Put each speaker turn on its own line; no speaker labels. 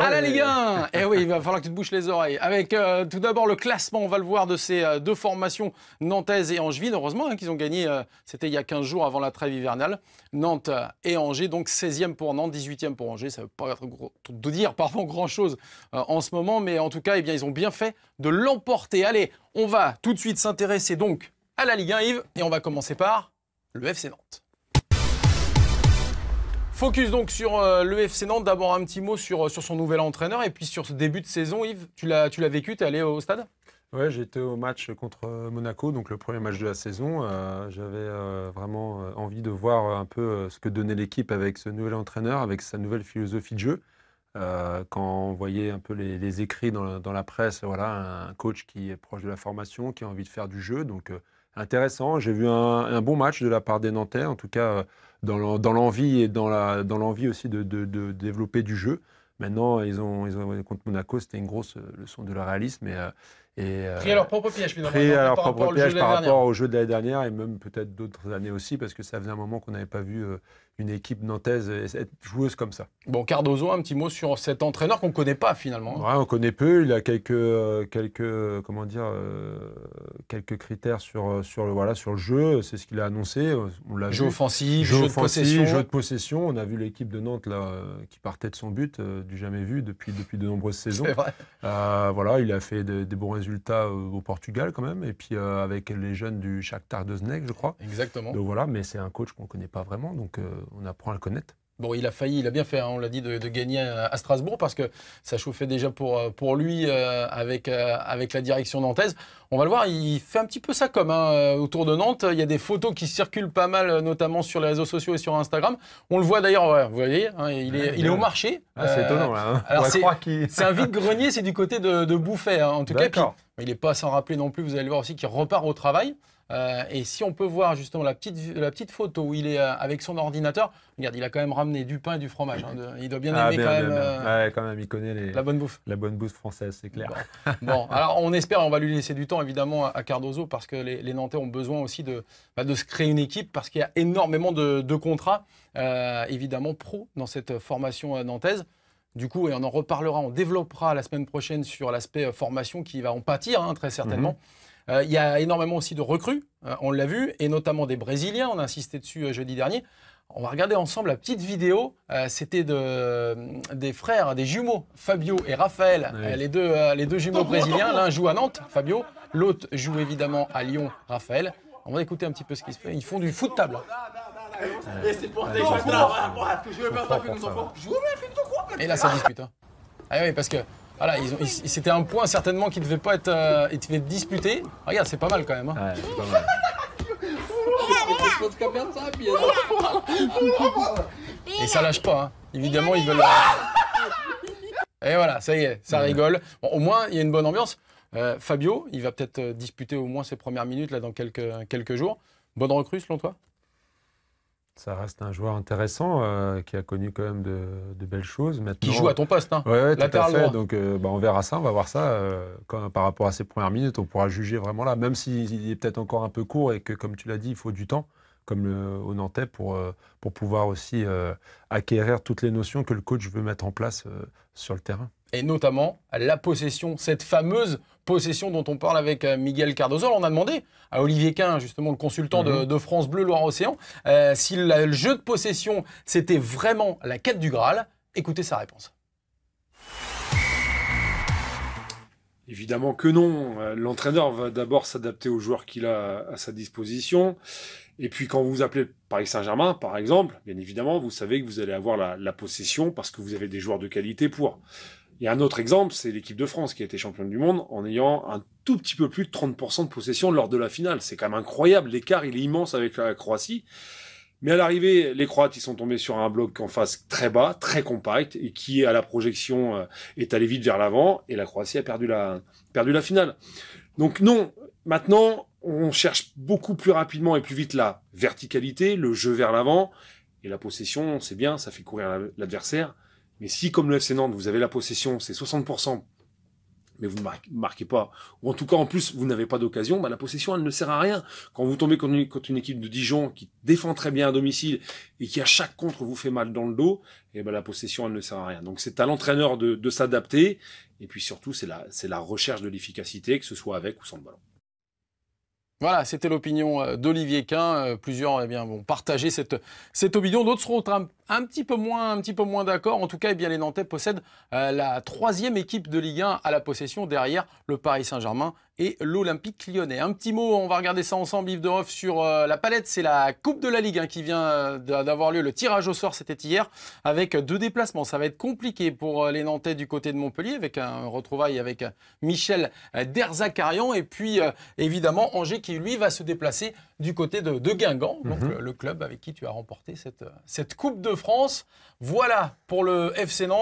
à la Ligue 1 Eh oui, il va falloir que tu te bouches les oreilles. Avec euh, tout d'abord le classement, on va le voir, de ces euh, deux formations, Nantaise et Angevine. Heureusement hein, qu'ils ont gagné, euh, c'était il y a 15 jours avant la trêve hivernale. Nantes et Angers, donc 16e pour Nantes, 18e pour Angers. Ça ne veut pas être dire grand-chose en ce moment, mais en tout cas, eh bien, ils ont bien fait de l'emporter. Allez, on va tout de suite s'intéresser donc à la Ligue 1, Yves, et on va commencer par le FC Nantes. Focus donc sur euh, le FC Nantes. D'abord un petit mot euh, sur, son nouvel entraîneur et puis sur ce début de saison, Yves. Tu l'as, vécu, tu es allé au
stade Ouais, j'étais au match contre euh, Monaco, donc le premier match de la saison. j'avais vraiment envie de voir un peu ce que donnait l'équipe avec ce nouvel entraîneur, avec sa nouvelle philosophie de jeu. quand on voyait un peu les, écrits dans la, presse, voilà, un coach qui est proche de la formation, qui a envie de faire du jeu. Donc, intéressant. J'ai vu un, bon match de la part des Nantais. En tout cas, dans, l'envie et dans l'envie dans aussi de, de, développer du jeu. Maintenant, ils ont, ils ont contre Monaco, c'était une grosse euh, leçon de la réalisme. mais euh, et, euh, pris à leur propre piège, par rapport au jeu de l'année dernière et même peut-être d'autres années aussi, parce que ça faisait un moment qu'on n'avait pas vu euh, une équipe nantaise euh, être joueuse comme ça. Bon, Cardozo, un petit mot sur cet entraîneur qu'on ne connaît pas finalement. Hein. Ouais, on connaît peu. Il a quelques, quelques, comment dire, quelques critères sur, sur, le, voilà, sur le jeu. C'est ce qu'il a annoncé. jeu offensif, jeu, de possession. Jeu de possession. On a vu l'équipe de Nantes là, qui partait de son but, du jamais vu depuis, depuis de nombreuses saisons. Vrai. voilà, il a fait des, des bons résultats euh, au Portugal quand même, et puis euh, avec les jeunes du Shakhtar de je crois.
Exactement. Donc
voilà, mais c'est un coach qu'on ne connaît pas vraiment, donc euh, on apprend à le connaître.
Bon, il a failli, il a bien fait, hein, on l'a dit, de, gagner à Strasbourg parce que ça chauffait déjà pour, euh, pour lui euh, avec, euh, avec la direction nantaise. On va le voir, il fait un petit peu ça comme hein, autour de Nantes. Il y a des photos qui circulent pas mal, notamment sur les réseaux sociaux et sur Instagram. On le voit d'ailleurs, vous voyez, hein, il, est, au marché. Ah, c'est étonnant c'est un vide-grenier, c'est du côté de, Bouffet en tout cas. il n'est pas sans rappeler non plus, vous allez le voir aussi, qu'il repart au travail. Euh, et si on peut voir justement la petite, la petite photo où il est euh, avec son ordinateur, regarde, il a quand même ramené du pain et du fromage. Hein, il doit bien ah, aimer quand, même, euh,
quand même. il connaît la bonne bouffe. La bonne bouffe française, c'est clair. Bon.
alors on espère, on va lui laisser du temps évidemment à Cardozo parce que les, Nantais ont besoin aussi de, bah, de se créer une équipe parce qu'il y a énormément de, contrats, euh, évidemment pro dans cette formation nantaise. Du coup, et on en reparlera, on développera la semaine prochaine sur l'aspect formation qui va en pâtir hein, très certainement. Mhm il y a énormément aussi de recrues, on l'a vu, et notamment des Brésiliens, on a insisté dessus jeudi dernier. On va regarder ensemble la petite vidéo. C'était de, des frères, des jumeaux, Fabio et Raphaël, les, deux, les deux jumeaux brésiliens. L'un joue à Nantes, Fabio. L'autre joue évidemment à Lyon, Raphaël. On va écouter un petit peu ce qui se fait. Ils font du foot table. Et là, ça dispute. Ah oui, parce que voilà, c'était un point certainement qui devait pas être, euh, disputé. regarde, c'est pas mal quand même. Hein. Et ça lâche pas, hein. évidemment ils veulent. Euh, Et voilà, ça y est, ça rigole. au moins il y a une bonne ambiance. Euh, Fabio, il va peut-être disputer au moins ses premières minutes là dans quelques, quelques jours. Bonne recrue selon toi
ça reste un joueur intéressant euh, qui a connu quand même de, belles choses. Maintenant, qui joue à ton poste, hein Oui, tout à fait. Donc euh, bah, on verra ça, on va voir ça euh, par rapport à ses premières minutes. On pourra juger vraiment là, même s'il est peut-être encore un peu court et que, comme tu l'as dit, il faut du temps, comme le, au Nantais, pour, pour pouvoir aussi acquérir toutes les notions que le coach veut mettre en place sur le terrain
et notamment la possession, cette fameuse possession dont on parle avec euh, Miguel Cardozo. on a demandé à Olivier Quin, justement le consultant de, mhm. France Bleu Loire-Océan, euh, si le jeu de possession, c'était vraiment la quête du Graal. Écoutez sa réponse.
Évidemment que non. Euh, l'entraîneur va d'abord s'adapter aux joueurs qu'il a à sa disposition. Et puis quand vous vous appelez Paris Saint-Germain, par exemple, bien évidemment, vous savez que vous allez avoir la possession parce que vous avez des joueurs de qualité pour. Et un autre exemple, c'est l'équipe de France qui a été championne du monde en ayant un tout petit peu plus de 30% de possession lors de la finale. C'est quand même incroyable. L'écart, il est immense avec la Croatie. Mais à l'arrivée, les Croates, ils sont tombés sur un bloc en face très bas, très compact, et qui, à la projection, euh, est allé vite vers l'avant, et la Croatie a perdu la, perdu la finale. Donc non, maintenant, on cherche beaucoup plus rapidement et plus vite la verticalité, le jeu vers l'avant, et la possession, c'est bien, ça fait courir l'adversaire, mais si, comme le FC Nantes, vous avez la possession, c'est 60%, mais vous ne marquez pas, ou en tout cas en plus vous n'avez pas d'occasion, bah, la possession elle ne sert à rien. Quand vous tombez contre une, équipe de Dijon qui défend très bien à domicile et qui à chaque contre vous fait mal dans le dos, et eh ben, la possession elle ne sert à rien. Donc c'est à l'entraîneur de, s'adapter, et puis surtout c'est la, recherche de l'efficacité, que ce soit avec ou sans le ballon.
Voilà, c'était l'opinion euh, d'Olivier Quin. Euh, plusieurs eh bien, vont partager cette, opinion. D'autres seront un un petit peu moins, un petit peu moins d'accord. En tout cas, eh bien, les Nantais possèdent euh, la troisième équipe de Ligue 1 à la possession derrière le Paris Saint-Germain et l'Olympique lyonnais. Un petit mot, on va regarder ça ensemble, Yves Deroff, sur euh, la palette. C'est la Coupe de la Ligue qui vient euh, d'avoir lieu. Le tirage au sort, c'était hier, avec deux déplacements. Ça va être compliqué pour les Nantais du côté de Montpellier, avec un retrouvaille avec Michel Derzakarian. Et puis, évidemment, Angers qui, lui, va se déplacer du côté de, Guingamp, donc mhm. euh, le, club avec qui tu as remporté cette, euh, cette Coupe de France. Voilà pour le FC Nantes.